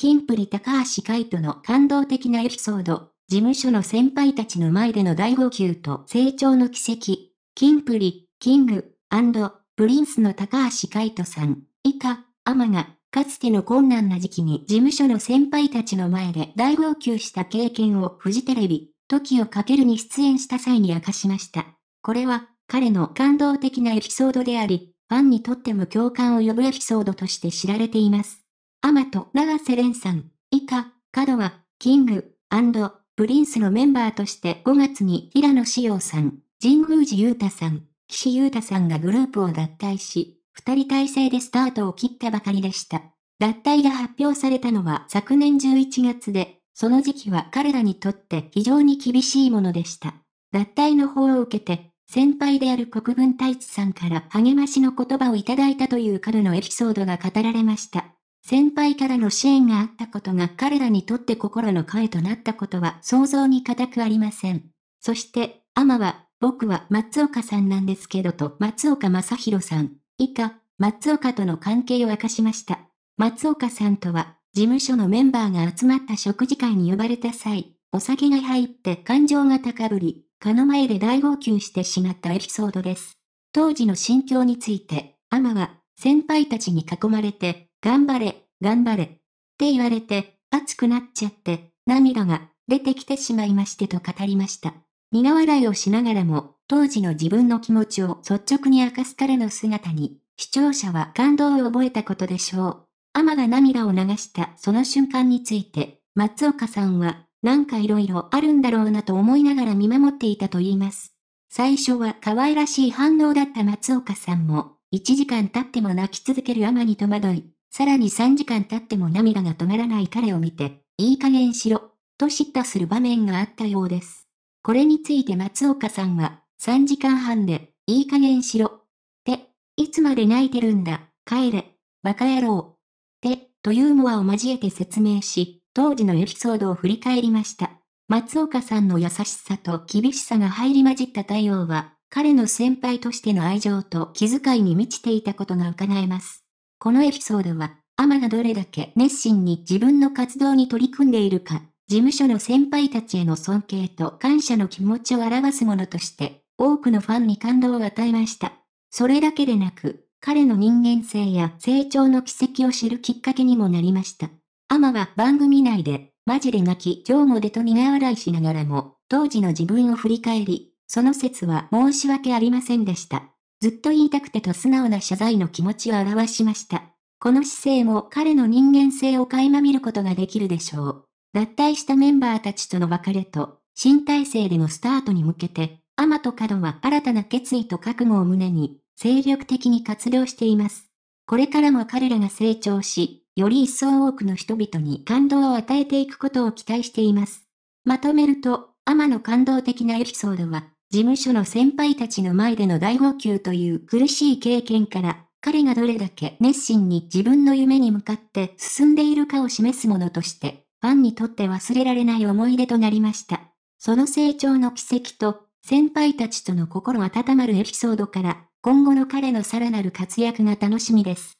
キンプリ高橋海人の感動的なエピソード、事務所の先輩たちの前での大号泣と成長の奇跡、キンプリ、キング、プリンスの高橋海人さん、以下、アマが、かつての困難な時期に事務所の先輩たちの前で大号泣した経験をフジテレビ、時をかけるに出演した際に明かしました。これは、彼の感動的なエピソードであり、ファンにとっても共感を呼ぶエピソードとして知られています。アマと長瀬廉さん、以下、角は、キング、プリンスのメンバーとして5月に平野志陽さん、神宮寺裕太さん、岸優太さんがグループを脱退し、二人体制でスタートを切ったばかりでした。脱退が発表されたのは昨年11月で、その時期は彼らにとって非常に厳しいものでした。脱退の方を受けて、先輩である国分太一さんから励ましの言葉をいただいたという彼のエピソードが語られました。先輩からの支援があったことが彼らにとって心の声となったことは想像に難くありません。そして、アマは、僕は松岡さんなんですけどと松岡正宏さん、以下、松岡との関係を明かしました。松岡さんとは、事務所のメンバーが集まった食事会に呼ばれた際、お酒が入って感情が高ぶり、蚊の前で大号泣してしまったエピソードです。当時の心境について、アマは、先輩たちに囲まれて、頑張れ、頑張れ。って言われて、熱くなっちゃって、涙が出てきてしまいましてと語りました。苦笑いをしながらも、当時の自分の気持ちを率直に明かす彼の姿に、視聴者は感動を覚えたことでしょう。アマが涙を流したその瞬間について、松岡さんは、なんか色々あるんだろうなと思いながら見守っていたと言います。最初は可愛らしい反応だった松岡さんも、1時間経っても泣き続けるアマに戸惑い、さらに3時間経っても涙が止まらない彼を見て、いい加減しろ、と叱咤する場面があったようです。これについて松岡さんは、3時間半で、いい加減しろ、って、いつまで泣いてるんだ、帰れ、バカ野郎、って、とユーモアを交えて説明し、当時のエピソードを振り返りました。松岡さんの優しさと厳しさが入り混じった対応は、彼の先輩としての愛情と気遣いに満ちていたことが伺えます。このエピソードは、アマがどれだけ熱心に自分の活動に取り組んでいるか、事務所の先輩たちへの尊敬と感謝の気持ちを表すものとして、多くのファンに感動を与えました。それだけでなく、彼の人間性や成長の軌跡を知るきっかけにもなりました。アマは番組内で、マジで泣き、上日もでと苦笑いしながらも、当時の自分を振り返り、その説は申し訳ありませんでした。ずっと言いたくてと素直な謝罪の気持ちを表しました。この姿勢も彼の人間性を垣間見ることができるでしょう。脱退したメンバーたちとの別れと、新体制でのスタートに向けて、アマと角は新たな決意と覚悟を胸に、精力的に活動しています。これからも彼らが成長し、より一層多くの人々に感動を与えていくことを期待しています。まとめると、アマの感動的なエピソードは、事務所の先輩たちの前での大号泣という苦しい経験から、彼がどれだけ熱心に自分の夢に向かって進んでいるかを示すものとして、ファンにとって忘れられない思い出となりました。その成長の軌跡と、先輩たちとの心温まるエピソードから、今後の彼のさらなる活躍が楽しみです。